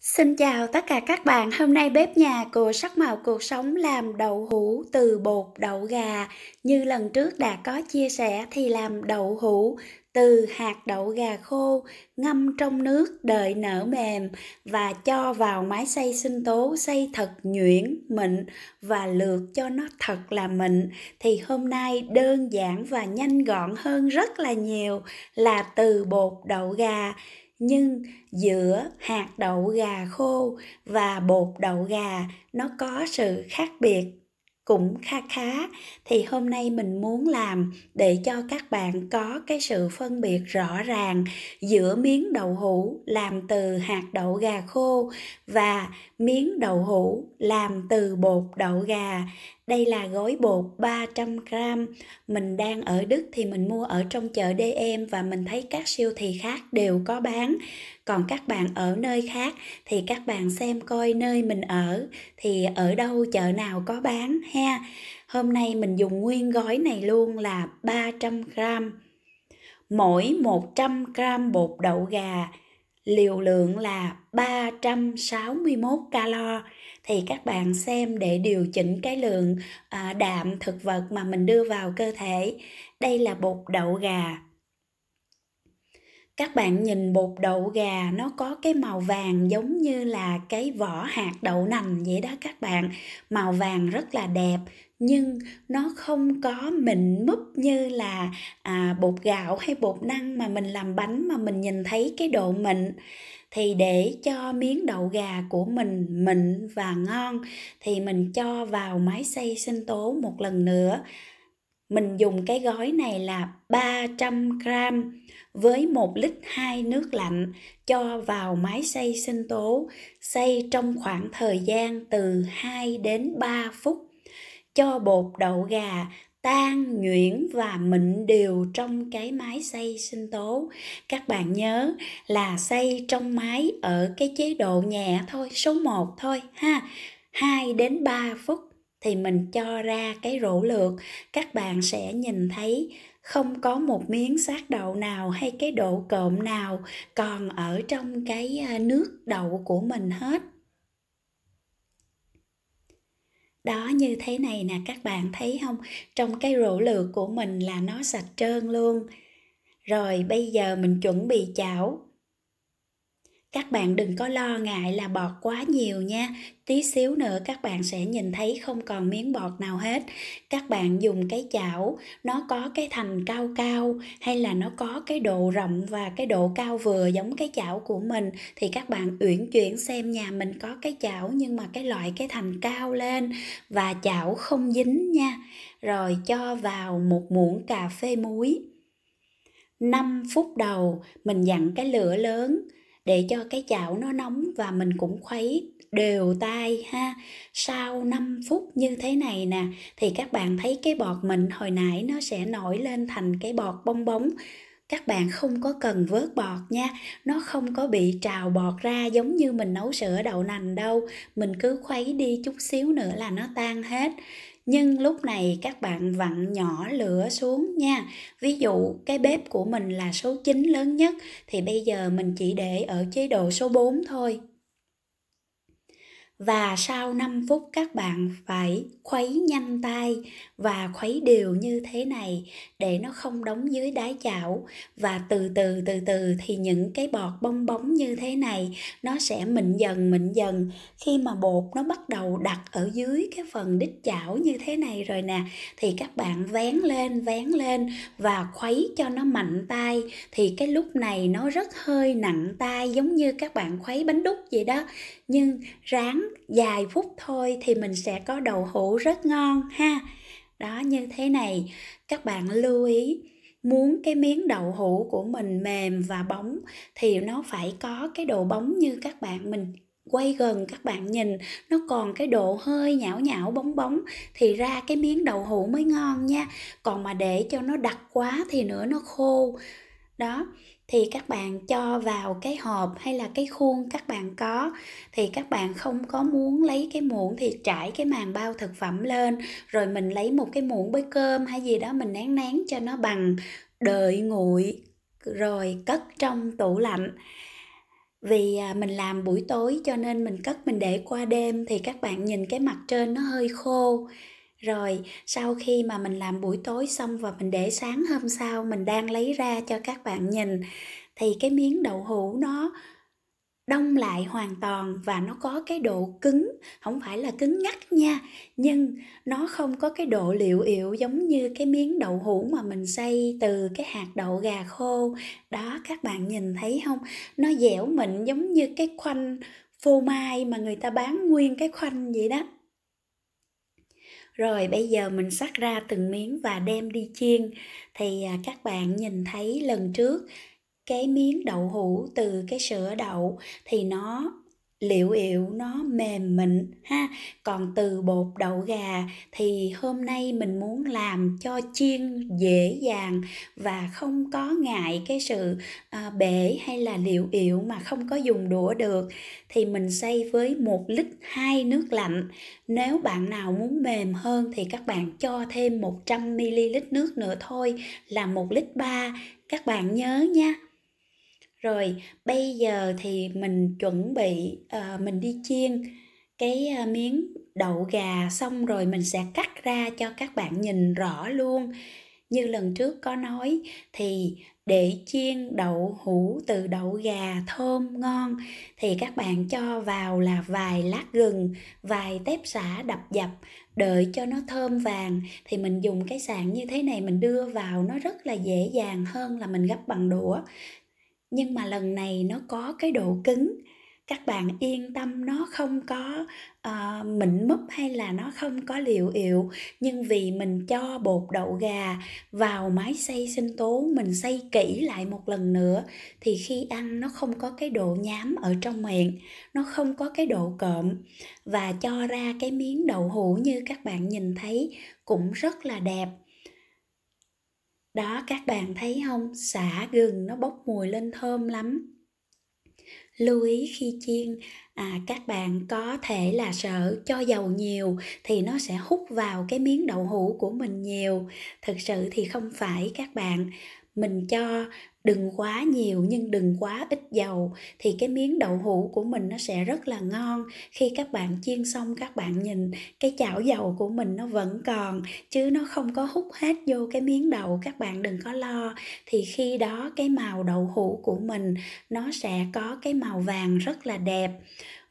Xin chào tất cả các bạn, hôm nay bếp nhà của Sắc Màu Cuộc Sống làm đậu hũ từ bột đậu gà. Như lần trước đã có chia sẻ thì làm đậu hũ từ hạt đậu gà khô ngâm trong nước đợi nở mềm và cho vào máy xay sinh tố xay thật nhuyễn mịn và lược cho nó thật là mịn thì hôm nay đơn giản và nhanh gọn hơn rất là nhiều là từ bột đậu gà nhưng giữa hạt đậu gà khô và bột đậu gà nó có sự khác biệt cũng kha khá thì hôm nay mình muốn làm để cho các bạn có cái sự phân biệt rõ ràng giữa miếng đậu hũ làm từ hạt đậu gà khô và miếng đậu hũ làm từ bột đậu gà đây là gói bột 300g mình đang ở Đức thì mình mua ở trong chợ DM và mình thấy các siêu thị khác đều có bán còn các bạn ở nơi khác thì các bạn xem coi nơi mình ở thì ở đâu chợ nào có bán ha hôm nay mình dùng nguyên gói này luôn là 300g mỗi 100g bột đậu gà liều lượng là 361 calo thì các bạn xem để điều chỉnh cái lượng à, đạm thực vật mà mình đưa vào cơ thể. Đây là bột đậu gà các bạn nhìn bột đậu gà nó có cái màu vàng giống như là cái vỏ hạt đậu nành vậy đó các bạn màu vàng rất là đẹp nhưng nó không có mịn múp như là à, bột gạo hay bột năng mà mình làm bánh mà mình nhìn thấy cái độ mịn thì để cho miếng đậu gà của mình mịn và ngon thì mình cho vào máy xay sinh tố một lần nữa mình dùng cái gói này là 300 gram với một lít hai nước lạnh cho vào máy xay sinh tố, xay trong khoảng thời gian từ 2 đến 3 phút. Cho bột đậu gà tan nhuyễn và mịn đều trong cái máy xay sinh tố các bạn nhớ là xay trong máy ở cái chế độ nhẹ thôi số 1 thôi ha 2 đến 3 phút thì mình cho ra cái rổ lược các bạn sẽ nhìn thấy không có một miếng xác đậu nào hay cái độ cộm nào còn ở trong cái à, nước đậu của mình hết đó như thế này nè các bạn thấy không trong cái rổ lược của mình là nó sạch trơn luôn rồi bây giờ mình chuẩn bị chảo các bạn đừng có lo ngại là bọt quá nhiều nha tí xíu nữa các bạn sẽ nhìn thấy không còn miếng bọt nào hết các bạn dùng cái chảo nó có cái thành cao cao hay là nó có cái độ rộng và cái độ cao vừa giống cái chảo của mình thì các bạn uyển chuyển xem nhà mình có cái chảo nhưng mà cái loại cái thành cao lên và chảo không dính nha rồi cho vào một muỗng cà phê muối 5 phút đầu mình dặn cái lửa lớn để cho cái chảo nó nóng và mình cũng khuấy đều tay ha sau 5 phút như thế này nè thì các bạn thấy cái bọt mịn hồi nãy nó sẽ nổi lên thành cái bọt bong bóng các bạn không có cần vớt bọt nha nó không có bị trào bọt ra giống như mình nấu sữa đậu nành đâu mình cứ khuấy đi chút xíu nữa là nó tan hết nhưng lúc này các bạn vặn nhỏ lửa xuống nha ví dụ cái bếp của mình là số 9 lớn nhất thì bây giờ mình chỉ để ở chế độ số 4 thôi và sau 5 phút các bạn phải khuấy nhanh tay và khuấy đều như thế này để nó không đóng dưới đáy chảo và từ từ từ từ thì những cái bọt bong bóng như thế này nó sẽ mịn dần mịn dần khi mà bột nó bắt đầu đặt ở dưới cái phần đít chảo như thế này rồi nè thì các bạn vén lên vén lên và khuấy cho nó mạnh tay thì cái lúc này nó rất hơi nặng tay giống như các bạn khuấy bánh đúc vậy đó nhưng ráng vài phút thôi thì mình sẽ có đậu hũ rất ngon ha đó như thế này các bạn lưu ý muốn cái miếng đậu hũ của mình mềm và bóng thì nó phải có cái độ bóng như các bạn mình quay gần các bạn nhìn nó còn cái độ hơi nhão nhão bóng bóng thì ra cái miếng đậu hũ mới ngon nha còn mà để cho nó đặc quá thì nữa nó khô đó thì các bạn cho vào cái hộp hay là cái khuôn các bạn có thì các bạn không có muốn lấy cái muỗng thì trải cái màng bao thực phẩm lên rồi mình lấy một cái muỗng bới cơm hay gì đó mình nén nén cho nó bằng đợi nguội rồi cất trong tủ lạnh vì à, mình làm buổi tối cho nên mình cất mình để qua đêm thì các bạn nhìn cái mặt trên nó hơi khô rồi sau khi mà mình làm buổi tối xong và mình để sáng hôm sau mình đang lấy ra cho các bạn nhìn thì cái miếng đậu hũ nó đông lại hoàn toàn và nó có cái độ cứng không phải là cứng ngắt nha nhưng nó không có cái độ liệu yệu giống như cái miếng đậu hũ mà mình xây từ cái hạt đậu gà khô đó các bạn nhìn thấy không nó dẻo mịn giống như cái khoanh phô mai mà người ta bán nguyên cái khoanh vậy đó rồi bây giờ mình cắt ra từng miếng và đem đi chiên thì à, các bạn nhìn thấy lần trước cái miếng đậu hũ từ cái sữa đậu thì nó liệu yệu nó mềm mịn ha còn từ bột đậu gà thì hôm nay mình muốn làm cho chiên dễ dàng và không có ngại cái sự à, bể hay là liệu yệu mà không có dùng đũa được thì mình xây với một lít hai nước lạnh nếu bạn nào muốn mềm hơn thì các bạn cho thêm 100 ml nước nữa thôi là một lít ba các bạn nhớ nha rồi bây giờ thì mình chuẩn bị uh, mình đi chiên cái uh, miếng đậu gà xong rồi mình sẽ cắt ra cho các bạn nhìn rõ luôn như lần trước có nói thì để chiên đậu hũ từ đậu gà thơm ngon thì các bạn cho vào là vài lát gừng vài tép xả đập dập đợi cho nó thơm vàng thì mình dùng cái sạn như thế này mình đưa vào nó rất là dễ dàng hơn là mình gấp bằng đũa nhưng mà lần này nó có cái độ cứng các bạn yên tâm nó không có uh, mịn múp hay là nó không có liệu ịu nhưng vì mình cho bột đậu gà vào máy xay sinh tố mình xay kỹ lại một lần nữa thì khi ăn nó không có cái độ nhám ở trong miệng nó không có cái độ cộm và cho ra cái miếng đậu hũ như các bạn nhìn thấy cũng rất là đẹp đó các bạn thấy không xả gừng nó bốc mùi lên thơm lắm lưu ý khi chiên à, các bạn có thể là sợ cho dầu nhiều thì nó sẽ hút vào cái miếng đậu hũ của mình nhiều thực sự thì không phải các bạn mình cho đừng quá nhiều nhưng đừng quá ít dầu thì cái miếng đậu hũ của mình nó sẽ rất là ngon khi các bạn chiên xong các bạn nhìn cái chảo dầu của mình nó vẫn còn chứ nó không có hút hết vô cái miếng đậu các bạn đừng có lo thì khi đó cái màu đậu hũ của mình nó sẽ có cái màu vàng rất là đẹp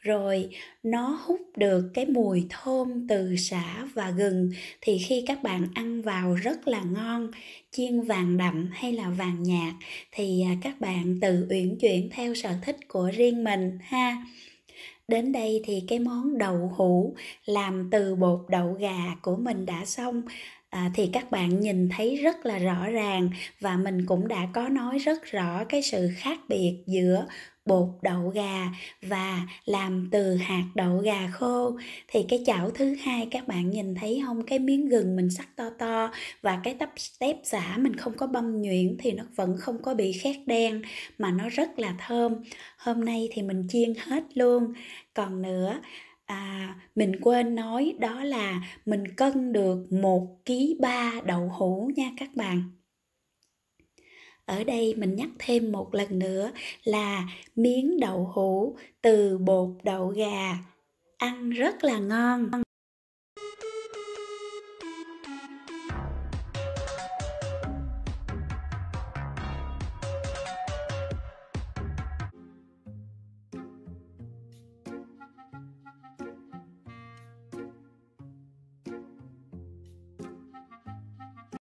rồi nó hút được cái mùi thơm từ sả và gừng thì khi các bạn ăn vào rất là ngon chiên vàng đậm hay là vàng nhạt thì à, các bạn tự uyển chuyển theo sở thích của riêng mình ha đến đây thì cái món đậu hũ làm từ bột đậu gà của mình đã xong à, thì các bạn nhìn thấy rất là rõ ràng và mình cũng đã có nói rất rõ cái sự khác biệt giữa bột đậu gà và làm từ hạt đậu gà khô thì cái chảo thứ hai các bạn nhìn thấy không cái miếng gừng mình sắc to to và cái tấp tép xả mình không có băm nhuyễn thì nó vẫn không có bị khét đen mà nó rất là thơm hôm nay thì mình chiên hết luôn còn nữa à, mình quên nói đó là mình cân được một ký ba đậu hũ nha các bạn ở đây mình nhắc thêm một lần nữa là miếng đậu hũ từ bột đậu gà ăn rất là ngon